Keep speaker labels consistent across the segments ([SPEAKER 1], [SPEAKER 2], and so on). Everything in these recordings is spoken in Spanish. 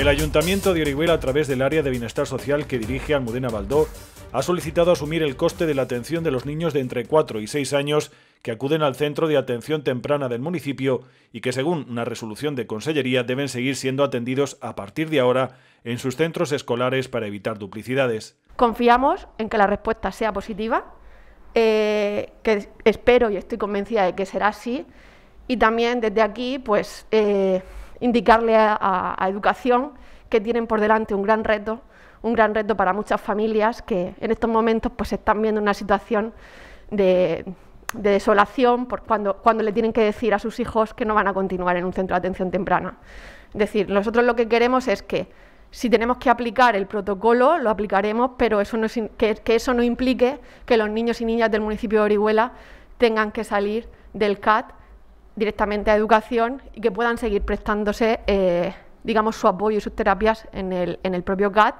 [SPEAKER 1] El Ayuntamiento de Orihuela, a través del área de bienestar social que dirige Almudena Baldó, ha solicitado asumir el coste de la atención de los niños de entre 4 y 6 años que acuden al centro de atención temprana del municipio y que, según una resolución de Consellería, deben seguir siendo atendidos a partir de ahora en sus centros escolares para evitar duplicidades.
[SPEAKER 2] Confiamos en que la respuesta sea positiva, eh, que espero y estoy convencida de que será así, y también desde aquí, pues. Eh, indicarle a, educación que tienen por delante un gran reto, un gran reto para muchas familias que en estos momentos pues están viendo una situación de, desolación cuando, le tienen que decir a sus hijos que no van a continuar en un centro de atención temprana. Es decir, nosotros lo que queremos es que si tenemos que aplicar el protocolo, lo aplicaremos, pero eso que, eso no implique que los niños y niñas del municipio de Orihuela tengan que salir del CAT directamente a educación y que puedan seguir prestándose, eh, digamos, su apoyo y sus terapias en el, propio GAT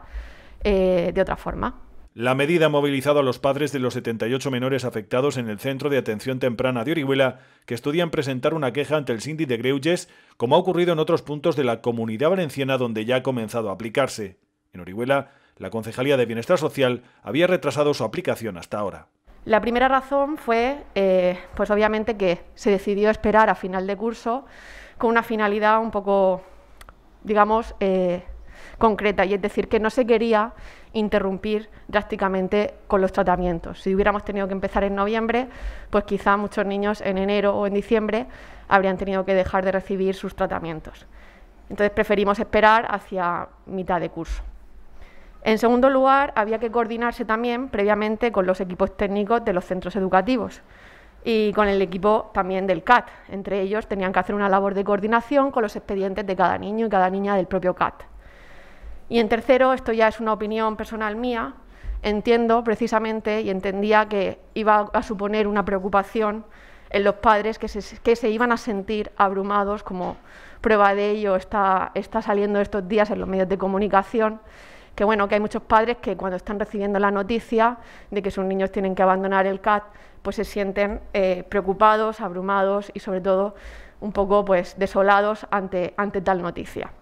[SPEAKER 2] eh, de otra forma.
[SPEAKER 1] La medida ha movilizado a los padres de los 78 menores afectados en el Centro de Atención Temprana de Orihuela, que estudian presentar una queja ante el Cindy de Greuges, como ha ocurrido en otros puntos de la comunidad valenciana donde ya ha comenzado a aplicarse. En Orihuela, la Concejalía de Bienestar Social había retrasado su aplicación hasta ahora.
[SPEAKER 2] La primera razón fue, eh, pues obviamente, que se decidió esperar a final de curso con una finalidad un poco, digamos, eh, concreta, y es decir, que no se quería interrumpir drásticamente con los tratamientos. Si hubiéramos tenido que empezar en noviembre, pues quizá muchos niños en enero o en diciembre habrían tenido que dejar de recibir sus tratamientos. Entonces preferimos esperar hacia mitad de curso. En segundo lugar, había que coordinarse también previamente con los equipos técnicos de los centros educativos y con el equipo también del CAT. Entre ellos tenían que hacer una labor de coordinación con los expedientes de cada niño y cada niña del propio CAT. Y en tercero, esto ya es una opinión personal mía, entiendo precisamente y entendía que iba a suponer una preocupación en los padres que se, iban a sentir abrumados, como prueba de ello está, está saliendo estos días en los medios de comunicación que bueno, que hay muchos padres que cuando están recibiendo la noticia de que sus niños tienen que abandonar el CAT, pues se sienten eh, preocupados, abrumados y sobre todo un poco pues desolados ante, ante tal noticia.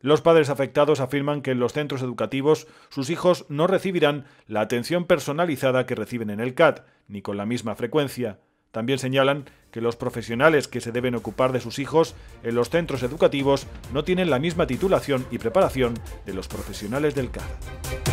[SPEAKER 1] Los padres afectados afirman que en los centros educativos sus hijos no recibirán la atención personalizada que reciben en el CAT, ni con la misma frecuencia. También señalan que los profesionales que se deben ocupar de sus hijos en los centros educativos no tienen la misma titulación y preparación de los profesionales del CAR.